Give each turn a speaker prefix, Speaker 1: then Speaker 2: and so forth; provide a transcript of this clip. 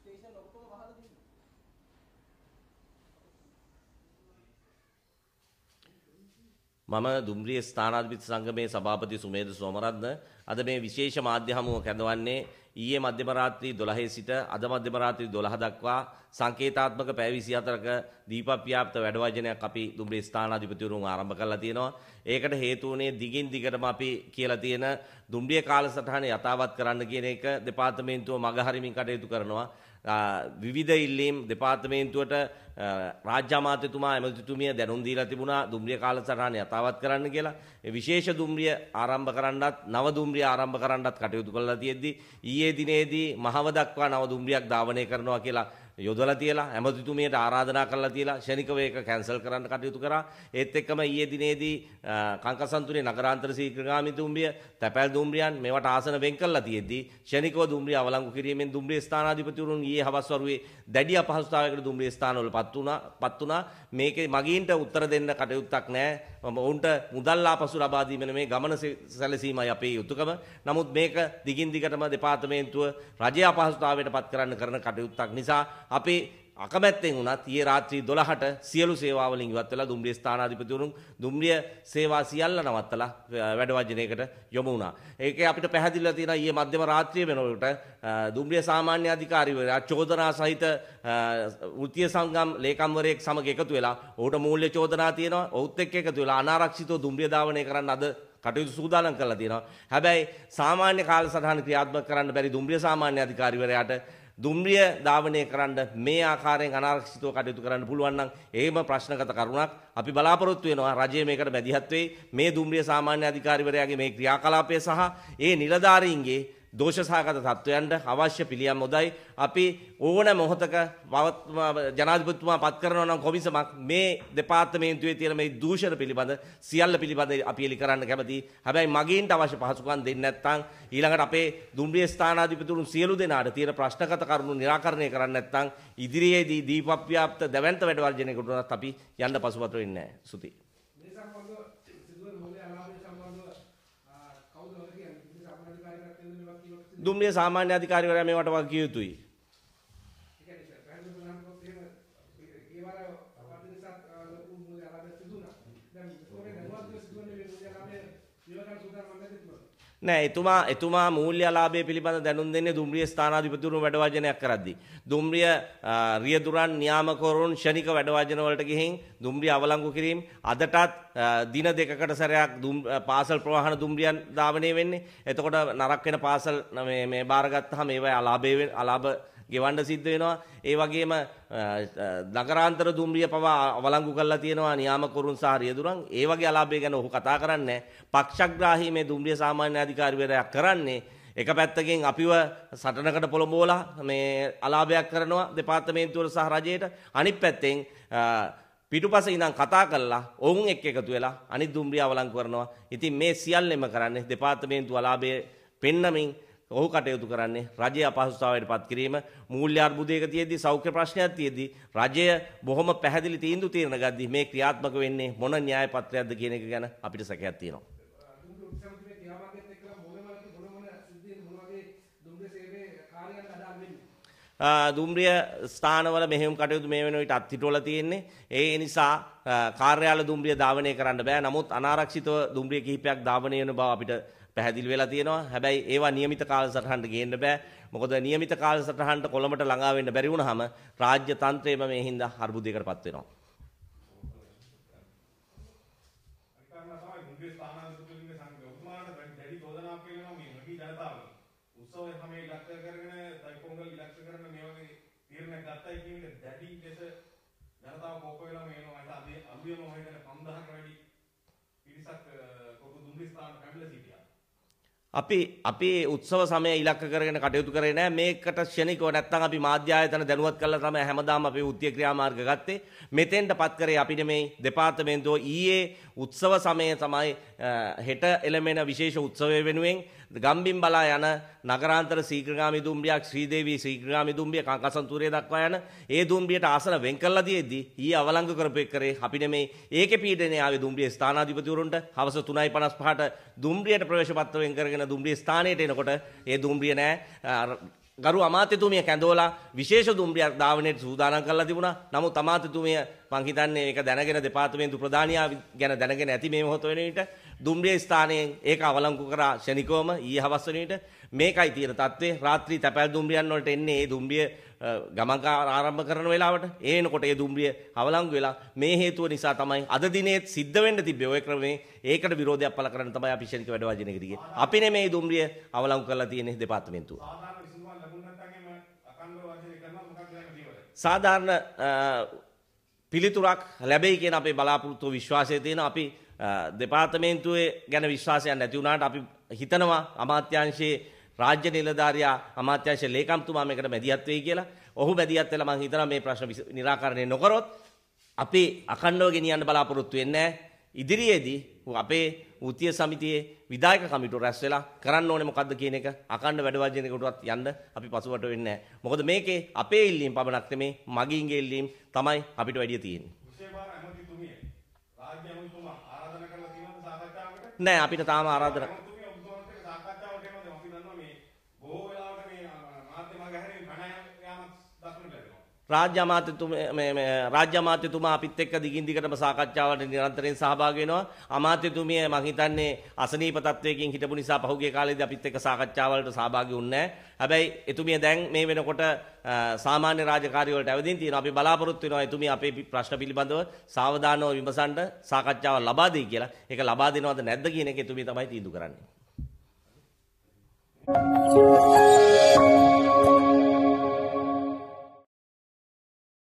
Speaker 1: Station ඔක්කොම වහලා දුන්නා. මම දුම්රිය ස්ථානාධිපති සංගමේ සභාපති සුමේද සෝමරත්න අද මේ විශේෂ මාධ්‍ය හමුව කැඳවන්නේ ඊයේ මධ්‍යම රාත්‍රී 12 සිට අද මධ්‍යම රාත්‍රී 12 දක්වා සංකේතාත්මක පැය 24ක දීපප්‍යාප්ත වැඩවචනයක් අපි දුම්රිය ස්ථානාධිපතිවරුන් ආරම්භ කරලා තියෙනවා. ඒකට හේතු වුණේ දිගින් දිගටම අපි කියලා තියෙන දුම්රිය කාලසටහන යථාවත් කරන්න කියන එක දෙපාර්තමේන්තුව මගහරිමින් කටයුතු කරනවා. විවිධ ඉල්ලීම් දෙපාර්තමේන්තුවට රාජ්‍යමාත්‍යතුමා ඇමතිතුමිය දැනුම් දීලා තිබුණා දුම්රිය කාලසටහන යථාවත් කරන්න කියලා. විශේෂ දුම්රිය ආරම්භ කරන්නත් නව දුම්රිය ආරම්භ කරන්නත් කටයුතු කළා තියෙද්දි ඊයේ දිනේදී මහව දක්වා නව දුම්රියක් ධාවනය කරනවා කියලා යොදලා තියලා ඇමතිතුමියට ආරාධනා කරලා තියලා ශනිකව ඒක කැන්සල් කරන්න කටයුතු කරා ඒත් එක්කම ඊයේ දිනේදී කංකසන්තුරේ නගරාන්තර සීඝ්‍රගාමී දුම්රිය තැපැල් දුම්රියන් මේවට ආසන වෙන් කරලා තියෙද්දී ශනිකව දුම්රිය අවලංගු කිරීමෙන් දුම්රිය ස්ථානාධිපතිවරුන් ඊයේ හවස් වරුවේ දැඩි අපහසුතාවයකට දුම්රිය ස්ථානවල පත් වුණා පත් වුණා මේකේ මගීන්ට උත්තර දෙන්න කටයුත්තක් නැහැ ඔවුන්ට මුදල් ආපසු ලබා දීම මේ ගමන සැලසීමයි අපේ යුතුයකම නමුත් මේක දිගින් දිගටම දෙපාර්තමේන්තුව රජය අපහසුතාවයට පත් කරන්න කරන කටයුත්තක් නිසා අපේ අකමැත්තෙන් වුණත් ඊයේ රාත්‍රී 12ට සියලු සේවාවලින් ඉවත් වෙලා දුම්රිය ස්ථානාධිපතිවරුන් දුම්රිය සේවා සියල්ල නවත්තලා වැඩ වර්ජනයකට යොමු වුණා. ඒකේ අපිට පැහැදිලිලා තියෙනවා ඊයේ මැදම රාත්‍රියේ වෙනකොට දුම්රිය සාමාන්‍ය අධිකාරිවරයා චෝදනා සහිත වෘත්තීය සංගම් ලේකම්වරයෙක් සමග එකතු වෙලා ඔහුට මූල්‍ය චෝදනා තියෙනවා. ඔහුත් එක්ක එකතු වෙලා අනාරක්ෂිතව දුම්රිය ධාවනය කරන්න අද කටයුතු සූදානම් කරලා තියෙනවා. හැබැයි සාමාන්‍ය කාලසටහන ක්‍රියාත්මක කරන්න බැරි දුම්රිය සාමාන්‍ය අධිකාරිවරයාට දුම්රිය ධාවනය කරන්න මේ ආකාරයෙන් අනාරක්ෂිතව කටයුතු කරන්න පුළුවන් නම් එහෙම ප්‍රශ්නගත කරුණක් අපි බලාපොරොත්තු වෙනවා රජය මේකට මැදිහත් වෙයි මේ දුම්රිය සාමාන්‍ය අධිකාරිවරයාගේ මේ ක්‍රියාකලාපය සහ ඒ නිලධාරීන්ගේ දෝෂසාගත තත්ත්වයන්ට අවශ්‍ය පිළියම් හොදයි. අපි ඕන මොහොතක ජනාධිපතිතුමා පත් කරනවා නම් කොමිසමක් මේ දෙපාර්තමේන්තුවේ තියෙන මේ දූෂණ පිළිබඳ සියල්ල පිළිබඳ අපි එලි කරන්න කැමතියි. හැබැයි මගීන්ට අවශ්‍ය පහසුකම් දෙන්නේ නැත්නම් ඊළඟට අපේ දුම්රිය ස්ථානාධිපතිතුමන් සියලු දෙනාට තියෙන ප්‍රශ්නගත කරුණු निराකරණය කරන්න නැත්නම් ඉදිරියේදී දීපප්‍යාප්ත දැවැන්ත වැඩවර්ජනයකට උනත් අපි යන්න පසුබට වෙන්නේ නැහැ. සුති. දුම්රිය සාමාන්‍ය අධිකාරිවරයා මේවට වගකිය යුතුයි. නෑ එතුමා එතුමා මූල්‍ය ලාභය පිළිබඳ දැනුම් දෙන්නේ දුම්රිය ස්ථානාධිපතිවරුන් වැඩවජනයක් කරද්දී. දුම්රිය රියදුරන් න්‍යාමකරුන් ෂණික වැඩවජන වලට ගිහින් දුම්රිය අවලංගු කිරීම අදටත් දින දෙකකට සැරයක් පාසල් ප්‍රවාහන දුම්රියන් ධාවනය වෙන්නේ. එතකොට නරක වෙන පාසල් මේ මේ බාරගත්තාම ඒවයි අලාභය අලාභ ගෙවන්න සිද්ධ වෙනවා. ඒ වගේම නගරාන්තර දුම්රිය පවා අවලංගු කරලා තියෙනවා නියාමකරුන් සහ රියදුරන්. ඒ වගේ අලාභය ගැන ඔහු කතා කරන්නේ පක්ෂග්‍රාහී මේ දුම්රිය සාමාන්‍ය අධිකාරිවරයා කරන්නේ එක පැත්තකින් අපිව සටනකට පොළඹෝලා මේ අලාභයක් කරනවා දෙපාර්තමේන්තුවල සහ රජයට අනිත් පැත්තෙන් පිටුපස ඉඳන් කතා කරලා ඔවුන් එක්ක එකතු වෙලා අනිත් දුම්රිය අවලංගු කරනවා. ඉතින් මේ සියල්ලම කරන්නේ දෙපාර්තමේන්තුව අලාභයේ පෙන්නමින් ඔහු කටයුතු කරන්නේ රජය අපහසුතාවයට පත් කිරීම මූල්‍ය අර්බුදයක තියෙද්දී සෞඛ්‍ය ප්‍රශ්නයක් තියෙද්දී රජය බොහොම පැහැදිලි තීන්දුව తీරන ගද්දී මේ ක්‍රියාත්මක වෙන්නේ මොන න්‍යාය පත්‍රයක්ද කියන එක ගැන අපිට සැකයක් තියෙනවා. දුම්රිය ස්ථානවල මෙහෙම කටයුතු මේ වෙන විට අත්හිටුවලා තියෙන්නේ. ඒ නිසා කාර්යාල දුම්රිය ධාවනය කරන්න බෑ. නමුත් අනාරක්ෂිතව දුම්රිය කිහිපයක් ධාවනය වෙන බව අපිට පැහැදිලි වෙලා තියෙනවා. හැබැයි ඒවා නියමිත කාලසටහනට ගේන්න බෑ. මොකද නියමිත කාලසටහනට කොළඹට ළඟා වෙන්න බැරි වුණාම රාජ්‍ය තන්ත්‍රයම මේ හින්දා අර්බුදයකටපත් වෙනවා. උත්සවය හැම ඉලක්ක කරගෙන දයිපොංගල් ඉලක්ක කරගෙන මේ වගේ තීරණ ගත්තයි කියන්නේ දැඩි ලෙස ජනතාව කොප්ප වෙලා මේනවා අද අලුයම හිතන 5000කට වැඩි පිරිසක් කොපු දුම්රිය ස්ථාන පැමිණලා අපි අපේ උත්සව සමය ඉලක්ක කරගෙන කටයුතු කරේ නෑ මේකට ෂණිකව නැත්තම් අපි මාධ්‍ය ආයතන දැනුවත් කරලා තමයි හැමදාම අපි උත්ය ක්‍රියාමාර්ග ගත්තේ මෙතෙන්ට පත් කරේ අපි නෙමෙයි දෙපාර්තමේන්තුව ඊයේ උත්සව සමය තමයි හෙට එළමෙන විශේෂ උත්සවය වෙනුවෙන් ගම්බින් බලා යන නගරාන්තර සීග්‍රගාමි දුම්රියක් ශ්‍රීදේවී සීග්‍රගාමි දුම්රිය කාංකසන්තුරේ දක්වා යන ඒ දුම්රියට ආසන වෙන් කරලා දීදී ඊයේ අවලංගු කරපෙ කරේ අපි නෙමෙයි ඒකේ පීඩනේ ආවේ දුම්රිය ස්ථානාධිපතිවරුන්ට හවස 3:55ට දුම්රියට ප්‍රවේශපත්‍ර වෙන් කරගෙන කියන දුම්රිය ස්ථානයට එනකොට ඒ දුම්රිය නෑ ගරු අමාත්‍යතුමිය කැඳෝලා විශේෂ දුම්රියක් ධාවනයට සූදානම් කරලා තිබුණා. නමුත් අමාත්‍යතුමිය මං හිතන්නේ ඒක දැනගෙන දෙපාර්තමේන්තු ප්‍රධානියා ගැන දැනගෙන ඇති මේ මොහොත වෙන විට දුම්රිය ස්ථානයෙන් ඒක අවලංකු කරා ශනිකවම ඊයේ හවස් වෙන විට මේකයි තියෙන தત્ත්වය. රාත්‍රී තැපැල් දුම්රියන් වලට එන්නේ මේ දුම්රිය ගමන් ආරම්භ කරන වෙලාවට ඒ එනකොට ඒ දුම්රිය අවලංගු වෙලා මේ හේතුව නිසා තමයි අද දිනේත් සිද්ධ වෙන්න තිබ්බේ ওই ක්‍රමේ ඒකට විරෝධයක් පළ කරන්න තමයි අපි ශනික වැඩ වාදින එක දිගේ. අපිනේ මේ දුම්රිය අවලංගු කරලා තියෙන්නේ දෙපාර්තමේන්තුව. සාධාරණ පිළිතුරක් ලැබෙයි කියන අපේ බලාපොරොත්තු විශ්වාසය තියෙන අපි දෙපාර්තමේන්තුවේ ගැන විශ්වාසයක් නැති වුණාට අපි හිතනවා අමාත්‍යාංශයේ රාජ්‍ය නිලධාරයා අමාත්‍යංශ ලේකම්තුමා මේකට මැදිහත් වෙයි කියලා. ඔහු මැදිහත් වෙලා මම හිතනවා මේ ප්‍රශ්න निराකරණය නොකරොත් අපේ අඛණ්ඩව ගෙනියන්න බලාපොරොත්තු වෙන්නේ ඉදිරියේදී අපේ වෘත්තීය සමිතියේ විධායක කමිටුව රැස් වෙලා කරන්න ඕනේ මොකද්ද කියන එක අඛණ්ඩ වැඩවර්ජනයකටවත් යන්න අපි පසුවට වෙන්නේ නැහැ. මොකද මේකේ අපේ ඉල්ලීම් පමණක් නෙමේ මගීන්ගේ ඉල්ලීම් තමයි අපිට වැඩිය තියෙන්නේ. නෑ අපිට තාම ආරාධනා රාජ්‍ය රාජ්‍ය අමාත්‍යතුමා අපිත් එක්ක දිගින් දිගටම සාකච්ඡාවට නිරන්තරයෙන් සහභාගී වෙනවා. අමාත්‍යතුමිය මම හිතන්නේ අසනීප තත්වයකින් හිටපු නිසා පහුගිය කාලේදී අපිත් එක්ක සාකච්ඡාවලට සහභාගී වුණේ නැහැ. හැබැයි එතුමිය දැන් මේ වෙනකොට සාමාන්‍ය රාජකාරිය වලට ඇවිදින් තියෙනවා. අපි බලාපොරොත්තු වෙනවා එතුමිය අපේ ප්‍රශ්න පිළිබඳව සාවධානව විමසන්න සාකච්ඡාවක් ලබා දෙයි කියලා. ඒක ලබා දෙනවද නැද්ද කියන එක එතුමිය තමයි තීන්දුව කරන්නේ. Thank you.